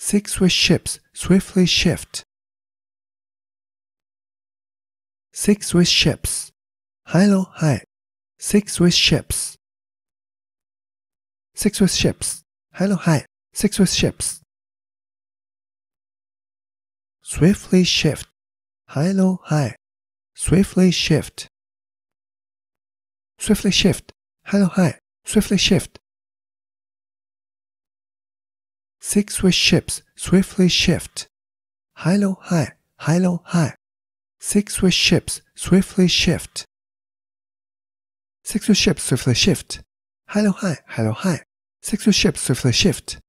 Six Swiss ships swiftly shift. Six Swiss ships. Hello, hi. Six Swiss ships. Six Swiss ships. Hello, hi. Six Swiss ships. Swiftly shift. Hello, hi. Swiftly shift. Swiftly shift. Hello, hi. Swiftly shift. Six were ships swiftly shift. high-low high, low high. Six were ships swiftly shift. Six were ships swiftly shift. high-low high, low high. Six were ships swiftly shift.